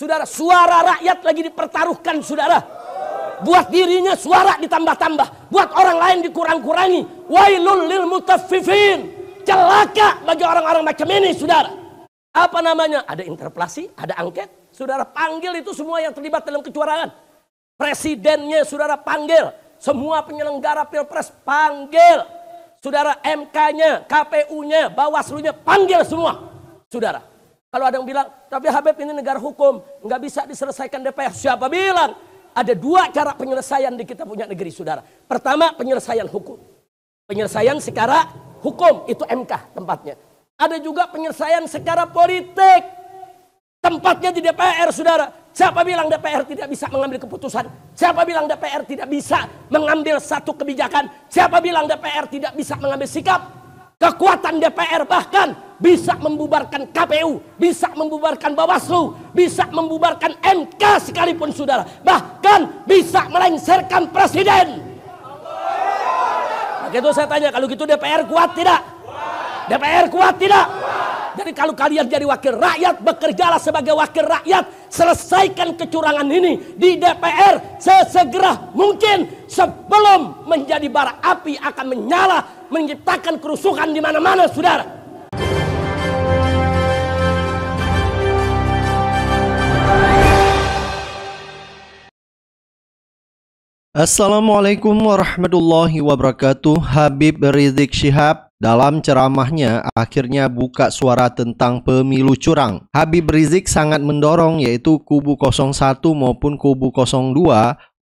Saudara, suara rakyat lagi dipertaruhkan, saudara. Buat dirinya suara ditambah-tambah. Buat orang lain dikurang-kurangi. Wailul lil mutaffifin. Celaka bagi orang-orang macam ini, saudara. Apa namanya? Ada interpelasi, ada angket. Saudara panggil itu semua yang terlibat dalam kecurangan. Presidennya saudara panggil. Semua penyelenggara pilpres panggil. Saudara MK-nya, KPU-nya, Bawaslu-nya panggil semua. Saudara, kalau ada yang bilang, tapi Habib ini negara hukum, nggak bisa diselesaikan DPR. Siapa bilang? Ada dua cara penyelesaian di kita punya negeri, saudara. Pertama, penyelesaian hukum. Penyelesaian secara hukum, itu MK tempatnya. Ada juga penyelesaian secara politik. Tempatnya di DPR, saudara. Siapa bilang DPR tidak bisa mengambil keputusan? Siapa bilang DPR tidak bisa mengambil satu kebijakan? Siapa bilang DPR tidak bisa mengambil sikap? Kekuatan DPR bahkan bisa membubarkan KPU, bisa membubarkan Bawaslu, bisa membubarkan MK sekalipun saudara. Bahkan bisa melengsarkan presiden. Begitu saya tanya, kalau gitu DPR kuat tidak? DPR kuat tidak? Jadi kalau kalian jadi wakil rakyat, bekerjalah sebagai wakil rakyat. Selesaikan kecurangan ini di DPR sesegera mungkin sebelum menjadi bara api akan menyala menciptakan kerusuhan di mana-mana, saudara. Assalamualaikum warahmatullahi wabarakatuh Habib Rizik Syihab dalam ceramahnya akhirnya buka suara tentang pemilu curang Habib Rizik sangat mendorong yaitu kubu 01 maupun kubu 02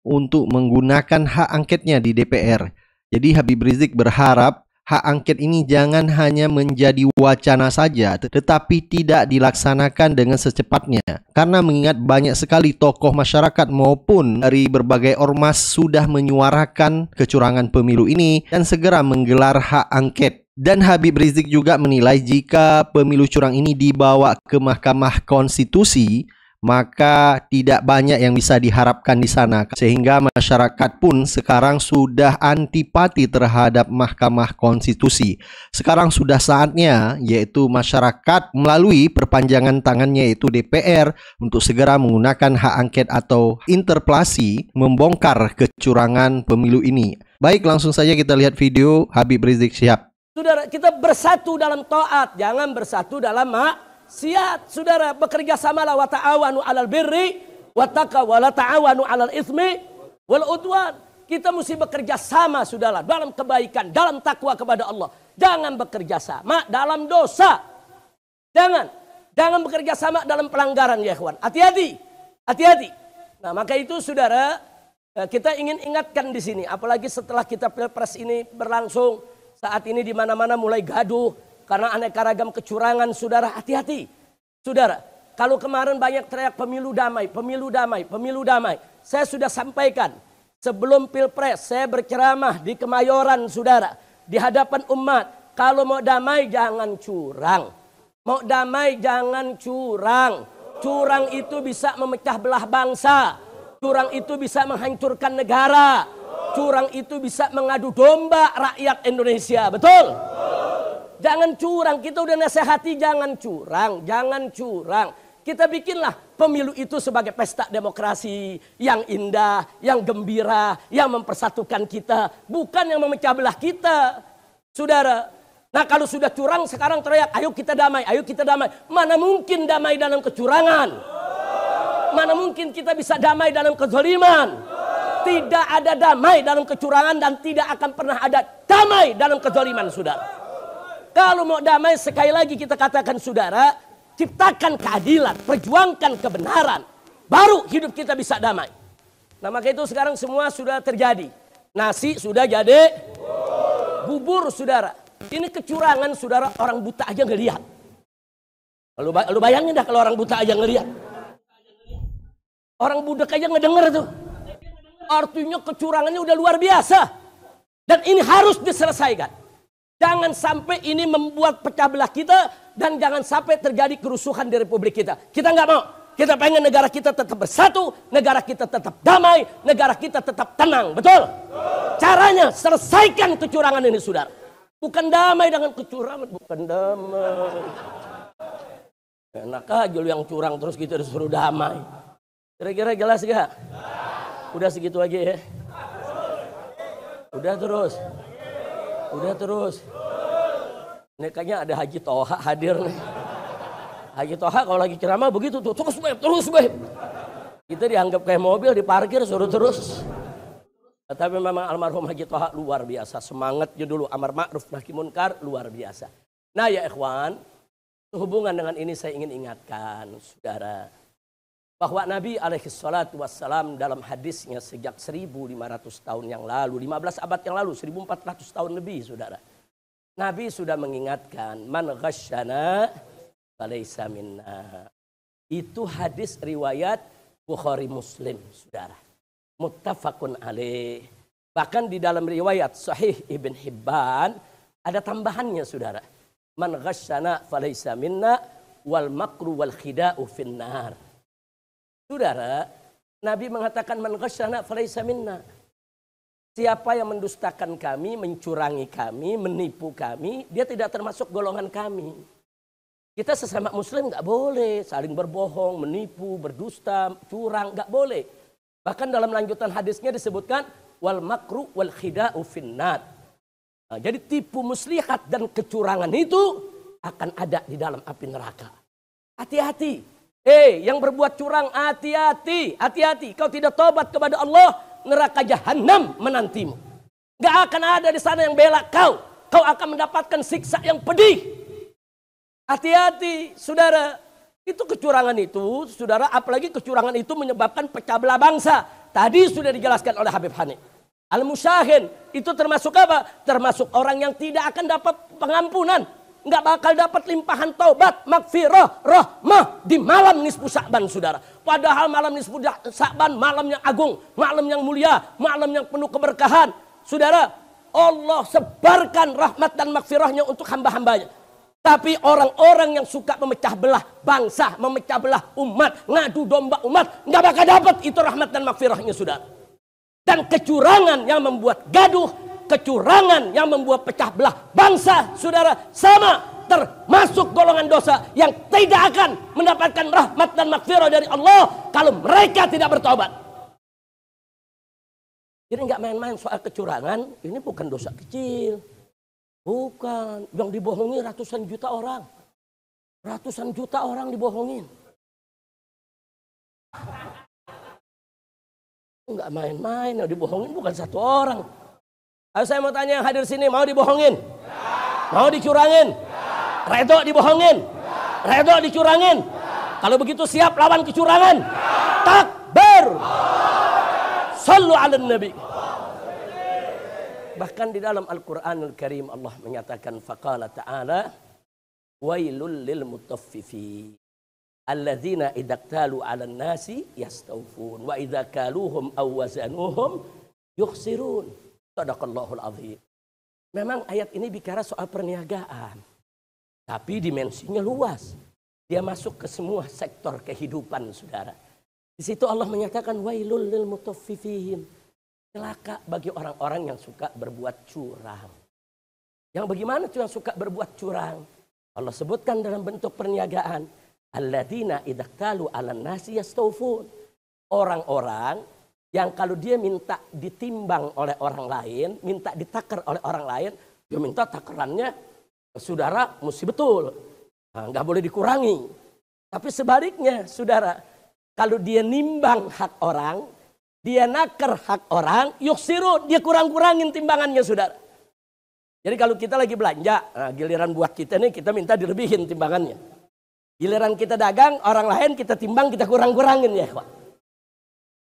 untuk menggunakan hak angketnya di DPR jadi Habib Rizik berharap hak angket ini jangan hanya menjadi wacana saja tetapi tidak dilaksanakan dengan secepatnya karena mengingat banyak sekali tokoh masyarakat maupun dari berbagai ormas sudah menyuarakan kecurangan pemilu ini dan segera menggelar hak angket. Dan Habib Rizik juga menilai jika pemilu curang ini dibawa ke Mahkamah Konstitusi maka tidak banyak yang bisa diharapkan di sana sehingga masyarakat pun sekarang sudah antipati terhadap Mahkamah Konstitusi. Sekarang sudah saatnya yaitu masyarakat melalui perpanjangan tangannya yaitu DPR untuk segera menggunakan hak angket atau interpelasi membongkar kecurangan pemilu ini. Baik, langsung saja kita lihat video Habib Rizik Syihab. Saudara, kita bersatu dalam taat, jangan bersatu dalam mak Siap saudara bekerja samalah wa ta'awanu alal birri wa taqwa alal ismi wal udwan. Kita mesti bekerja sama saudara dalam kebaikan, dalam takwa kepada Allah. Jangan bekerja sama dalam dosa. Jangan. Jangan bekerja sama dalam pelanggaran ya ikhwan. Hati-hati. Hati-hati. Nah, maka itu saudara eh, kita ingin ingatkan di sini apalagi setelah kita Pilpres ini berlangsung saat ini di mana-mana mulai gaduh, karena aneka ragam kecurangan saudara hati-hati. Saudara, kalau kemarin banyak teriak pemilu damai, pemilu damai, pemilu damai. Saya sudah sampaikan sebelum pilpres saya berceramah di Kemayoran saudara. Di hadapan umat, kalau mau damai jangan curang. Mau damai jangan curang. Curang itu bisa memecah belah bangsa. Curang itu bisa menghancurkan negara. Curang itu bisa mengadu domba rakyat Indonesia. Betul? Betul. Jangan curang, kita udah nasehati jangan curang, jangan curang. Kita bikinlah pemilu itu sebagai pesta demokrasi yang indah, yang gembira, yang mempersatukan kita, bukan yang memecah belah kita. Saudara, nah kalau sudah curang sekarang teriak, ayo kita damai, ayo kita damai. Mana mungkin damai dalam kecurangan? Mana mungkin kita bisa damai dalam kezaliman? Tidak ada damai dalam kecurangan dan tidak akan pernah ada damai dalam kezaliman, saudara. Kalau mau damai sekali lagi kita katakan saudara, ciptakan keadilan, perjuangkan kebenaran. Baru hidup kita bisa damai. Nah maka itu sekarang semua sudah terjadi. Nasi sudah jadi, bubur saudara. Ini kecurangan saudara orang buta aja ngelihat. Lalu, bayangin dah kalau orang buta aja ngelihat. Orang budak aja ngedenger tuh. Artinya kecurangannya udah luar biasa. Dan ini harus diselesaikan. Jangan sampai ini membuat pecah belah kita dan jangan sampai terjadi kerusuhan di republik kita. Kita nggak mau. Kita pengen negara kita tetap bersatu, negara kita tetap damai, negara kita tetap tenang. Betul? Caranya selesaikan kecurangan ini, saudara. Bukan damai dengan kecurangan, bukan damai. Enak aja lu yang curang terus kita gitu, disuruh damai. Kira-kira jelas gak? Udah segitu aja ya. Udah terus. Udah terus. Ini kayaknya ada Haji Toha hadir nih. Haji Toha kalau lagi ceramah begitu tuh terus babe, terus babe. Kita dianggap kayak mobil diparkir suruh terus. Tapi memang almarhum Haji Toha luar biasa. Semangatnya dulu amar ma'ruf nahi munkar luar biasa. Nah ya ikhwan, hubungan dengan ini saya ingin ingatkan saudara bahwa Nabi alaihi salatu wassalam dalam hadisnya sejak 1500 tahun yang lalu, 15 abad yang lalu, 1400 tahun lebih saudara. Nabi sudah mengingatkan, man ghasyana falaysa minna. Itu hadis riwayat Bukhari Muslim, saudara. Muttafaqun alaih. Bahkan di dalam riwayat Sahih Ibn Hibban, ada tambahannya, saudara. Man ghasyana falaysa minna wal makru wal khida'u finnar Saudara, Nabi mengatakan man ghasyana minna. Siapa yang mendustakan kami, mencurangi kami, menipu kami, dia tidak termasuk golongan kami. Kita sesama muslim nggak boleh saling berbohong, menipu, berdusta, curang, nggak boleh. Bahkan dalam lanjutan hadisnya disebutkan wal makru wal khida'u finnat. Nah, jadi tipu muslihat dan kecurangan itu akan ada di dalam api neraka. Hati-hati. Eh, yang berbuat curang hati-hati, hati-hati. Kau tidak tobat kepada Allah, neraka jahanam menantimu. Gak akan ada di sana yang bela kau. Kau akan mendapatkan siksa yang pedih. Hati-hati, saudara. Itu kecurangan itu, saudara, apalagi kecurangan itu menyebabkan pecah belah bangsa. Tadi sudah dijelaskan oleh Habib Hani. Al-Musyahin itu termasuk apa? Termasuk orang yang tidak akan dapat pengampunan nggak bakal dapat limpahan taubat, makfirah, rahmah di malam nisfu Sa'ban saudara. Padahal malam nisfu Sa'ban malam yang agung, malam yang mulia, malam yang penuh keberkahan. Saudara, Allah sebarkan rahmat dan makfirahnya untuk hamba-hambanya. Tapi orang-orang yang suka memecah belah bangsa, memecah belah umat, ngadu domba umat, nggak bakal dapat itu rahmat dan makfirahnya saudara. Dan kecurangan yang membuat gaduh kecurangan yang membuat pecah belah bangsa, saudara, sama termasuk golongan dosa yang tidak akan mendapatkan rahmat dan makfirah dari Allah kalau mereka tidak bertobat. Jadi nggak main-main soal kecurangan, ini bukan dosa kecil. Bukan, yang dibohongi ratusan juta orang. Ratusan juta orang dibohongin. Nggak main-main, yang dibohongin bukan satu orang, saya mau tanya yang hadir sini, mau dibohongin? Ya. Mau dicurangin? Ya. Redo dibohongin? Ya. Redo dicurangin? Ya. Kalau begitu siap lawan kecurangan? Ya. Takbir! Sallu ala nabi. Bahkan di dalam al quran al Karim Allah menyatakan faqala ta'ala wailul lil mutaffifi alladzina idaktalu ala nasi yastawfun wa idza kaluhum aw wazanuhum yukhsirun Sadaqallahul azim. Memang ayat ini bicara soal perniagaan. Tapi dimensinya luas. Dia masuk ke semua sektor kehidupan, saudara. Di situ Allah menyatakan, Wailul lil mutafifihin. Celaka bagi orang-orang yang suka berbuat curang. Yang bagaimana tuh yang suka berbuat curang? Allah sebutkan dalam bentuk perniagaan. Alladzina idaktalu ala nasi yastaufun. Orang-orang yang kalau dia minta ditimbang oleh orang lain, minta ditakar oleh orang lain, dia minta takarannya saudara mesti betul. Nah, nggak nah, boleh dikurangi. Tapi sebaliknya saudara, kalau dia nimbang hak orang, dia nakar hak orang, yuk siru, dia kurang-kurangin timbangannya saudara. Jadi kalau kita lagi belanja, nah, giliran buat kita nih kita minta dilebihin timbangannya. Giliran kita dagang, orang lain kita timbang, kita kurang-kurangin ya.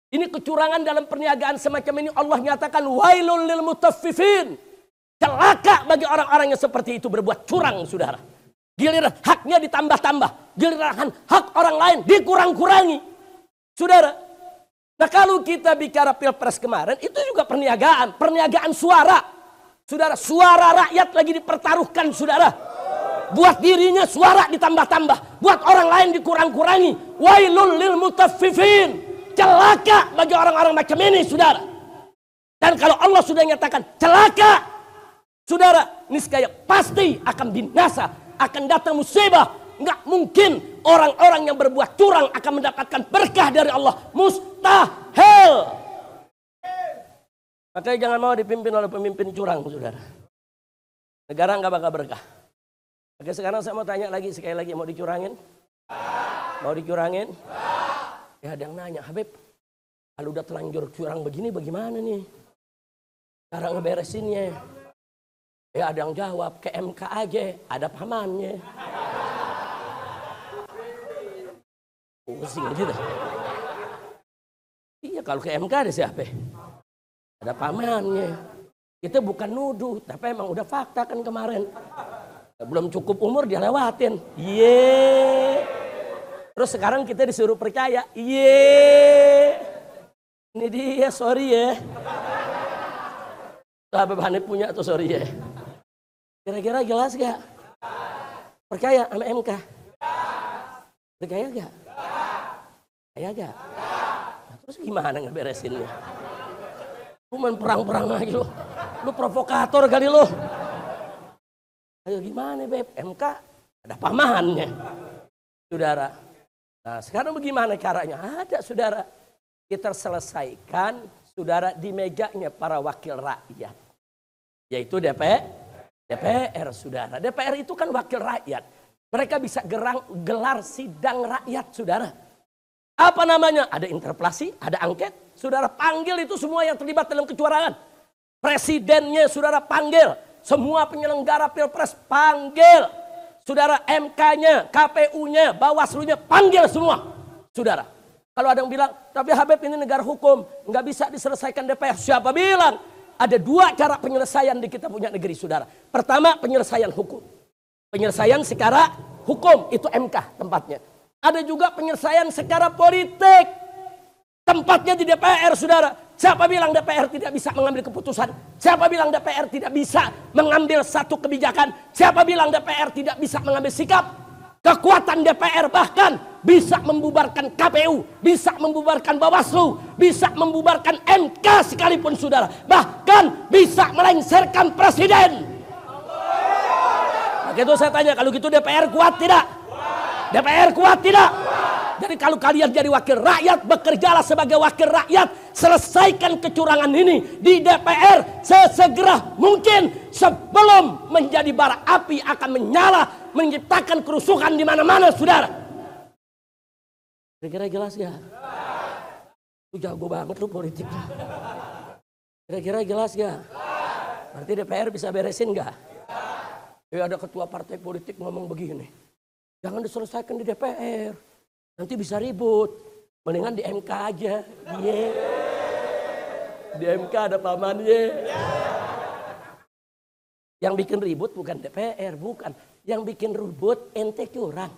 Ini kecurangan dalam perniagaan semacam ini Allah nyatakan wailul lil mutaffifin. Celaka bagi orang-orang yang seperti itu berbuat curang, Saudara. Giliran haknya ditambah-tambah, giliran hak orang lain dikurang-kurangi. Saudara, nah kalau kita bicara Pilpres kemarin itu juga perniagaan, perniagaan suara. Saudara, suara rakyat lagi dipertaruhkan, Saudara. Buat dirinya suara ditambah-tambah, buat orang lain dikurang-kurangi. Wailul lil mutaffifin celaka bagi orang-orang macam ini, saudara. Dan kalau Allah sudah nyatakan celaka, saudara, niscaya pasti akan binasa, akan datang musibah. Enggak mungkin orang-orang yang berbuat curang akan mendapatkan berkah dari Allah. Mustahil. Makanya jangan mau dipimpin oleh pemimpin curang, saudara. Negara enggak bakal berkah. Oke, sekarang saya mau tanya lagi, sekali lagi, mau dicurangin? Mau dicurangin? Ya ada yang nanya, Habib, kalau udah telanjur curang begini bagaimana nih? Cara ngeberesinnya? Ya ada yang jawab, ke MK aja, ada pamannya. Pusing gitu. Iya kalau ke MK ada siapa? Ada pamannya. Itu bukan nuduh, tapi emang udah fakta kan kemarin. Belum cukup umur dia lewatin. Yeay. Terus sekarang kita disuruh percaya. Iye. Ini dia, sorry ya. Sahabat Hanif punya tuh sorry ya. Kira-kira jelas gak? Percaya sama MK? Percaya gak? Percaya gak? Nah, terus gimana ngeberesinnya? Lu main perang-perang lagi lu. Lu provokator kali lu. Ayo gimana Beb? MK ada pamahannya. Saudara, Nah, sekarang bagaimana caranya? Ada saudara, kita selesaikan saudara di mejanya para wakil rakyat. Yaitu DPR, DPR saudara. DPR itu kan wakil rakyat. Mereka bisa gerang, gelar sidang rakyat saudara. Apa namanya? Ada interpelasi, ada angket. Saudara panggil itu semua yang terlibat dalam kecurangan. Presidennya saudara panggil. Semua penyelenggara pilpres panggil. Saudara MK-nya, KPU-nya, Bawaslu-nya, panggil semua. Saudara. Kalau ada yang bilang, tapi Habib ini negara hukum, nggak bisa diselesaikan DPR. Siapa bilang? Ada dua cara penyelesaian di kita punya negeri, saudara. Pertama, penyelesaian hukum. Penyelesaian secara hukum, itu MK tempatnya. Ada juga penyelesaian secara politik. Tempatnya di DPR, saudara. Siapa bilang DPR tidak bisa mengambil keputusan? Siapa bilang DPR tidak bisa mengambil satu kebijakan? Siapa bilang DPR tidak bisa mengambil sikap? Kekuatan DPR bahkan bisa membubarkan KPU, bisa membubarkan Bawaslu, bisa membubarkan MK sekalipun saudara. Bahkan bisa melengsarkan presiden. Begitu itu saya tanya, kalau gitu DPR kuat tidak? DPR kuat tidak? Jadi kalau kalian jadi wakil rakyat, bekerjalah sebagai wakil rakyat. Selesaikan kecurangan ini di DPR sesegera mungkin sebelum menjadi bara api akan menyala, menciptakan kerusuhan di mana-mana, saudara. Kira-kira jelas ya? Lu jago banget lu politik. Kira-kira jelas ya? Berarti DPR bisa beresin gak? Ya ada ketua partai politik ngomong begini. Jangan diselesaikan di DPR. Nanti bisa ribut. Mendingan di MK aja. Yeah. Di MK ada pamannya. Yang bikin ribut bukan DPR, bukan. Yang bikin ribut ente curang.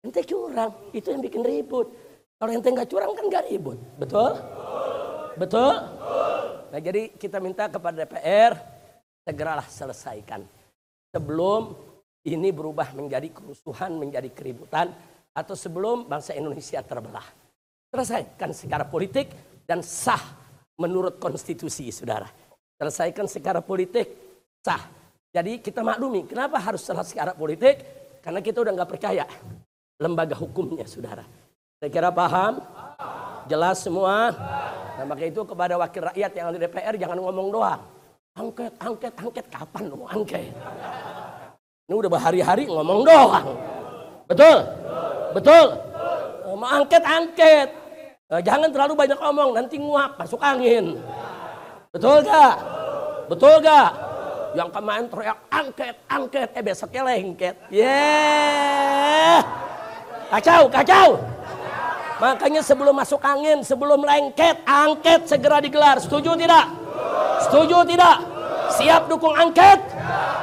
Ente curang, itu yang bikin ribut. Kalau ente nggak curang kan nggak ribut, betul? Betul? Nah jadi kita minta kepada DPR segeralah selesaikan sebelum ini berubah menjadi kerusuhan, menjadi keributan atau sebelum bangsa Indonesia terbelah. Selesaikan secara politik dan sah menurut konstitusi, saudara. Selesaikan secara politik, sah. Jadi kita maklumi, kenapa harus salah secara politik? Karena kita udah nggak percaya lembaga hukumnya, saudara. Saya kira paham? Jelas semua? Nah, maka itu kepada wakil rakyat yang ada di DPR jangan ngomong doang. Angket, angket, angket. Kapan lu angket? Ini udah berhari-hari ngomong doang. Betul? Betul? Betul. Mau angket, angket. Eh, jangan terlalu banyak omong, nanti nguap, masuk angin. Betul gak? Betul gak? Yang kemarin teriak angket, angket, eh besoknya lengket. Yeah. Kacau, kacau. Makanya sebelum masuk angin, sebelum lengket, angket segera digelar. Setuju tidak? Setuju tidak? Siap dukung angket?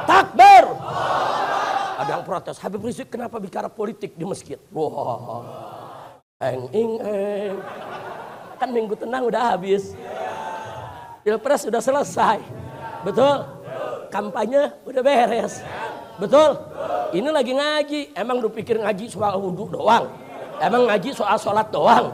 Takbir ada yang protes. Habib Rizik kenapa bicara politik di masjid? Wah. Wow. Eng ing eng. Kan minggu tenang udah habis. Pilpres udah selesai. Betul? Kampanye udah beres. Betul? Ini lagi ngaji. Emang lu pikir ngaji soal wudhu doang? Emang ngaji soal sholat doang?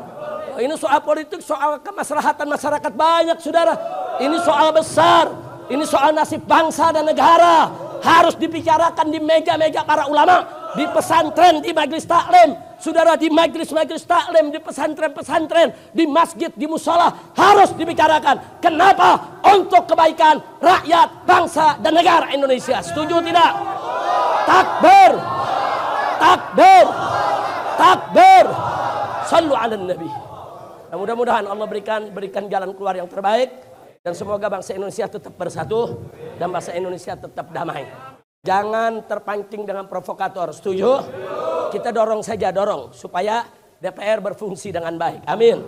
Ini soal politik, soal kemaslahatan masyarakat banyak, saudara. Ini soal besar. Ini soal nasib bangsa dan negara harus dibicarakan di meja-meja para ulama, di pesantren, di majelis taklim, saudara di majelis-majelis taklim, di pesantren-pesantren, di masjid, di musola harus dibicarakan. Kenapa? Untuk kebaikan rakyat, bangsa dan negara Indonesia. Setuju tidak? Takbir. Takbir. Takbir. Sallu ala nabi. Nah, mudah-mudahan Allah berikan berikan jalan keluar yang terbaik dan semoga bangsa Indonesia tetap bersatu dan bahasa Indonesia tetap damai. Jangan terpancing dengan provokator. Setuju? Kita dorong saja, dorong supaya DPR berfungsi dengan baik. Amin.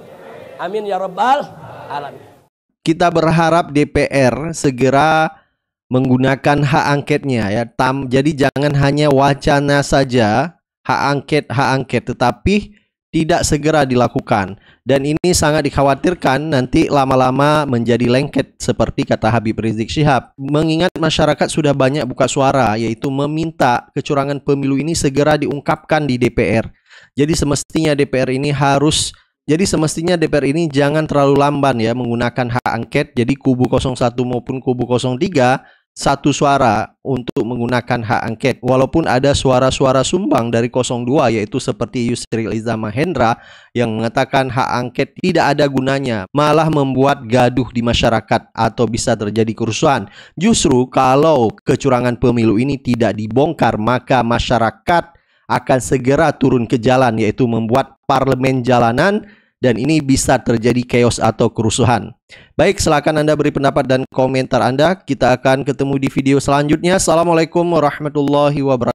Amin ya rabbal alamin. Kita berharap DPR segera menggunakan hak angketnya ya. Tam, jadi jangan hanya wacana saja hak angket hak angket tetapi tidak segera dilakukan dan ini sangat dikhawatirkan nanti lama-lama menjadi lengket seperti kata Habib Rizik Syihab. Mengingat masyarakat sudah banyak buka suara yaitu meminta kecurangan pemilu ini segera diungkapkan di DPR. Jadi semestinya DPR ini harus jadi semestinya DPR ini jangan terlalu lamban ya menggunakan hak angket. Jadi kubu 01 maupun kubu 03 satu suara untuk menggunakan hak angket walaupun ada suara-suara sumbang dari 02 yaitu seperti Yusril Liza Mahendra yang mengatakan hak angket tidak ada gunanya malah membuat gaduh di masyarakat atau bisa terjadi kerusuhan justru kalau kecurangan pemilu ini tidak dibongkar maka masyarakat akan segera turun ke jalan yaitu membuat parlemen jalanan dan ini bisa terjadi chaos atau kerusuhan. Baik, silakan Anda beri pendapat dan komentar Anda. Kita akan ketemu di video selanjutnya. Assalamualaikum warahmatullahi wabarakatuh.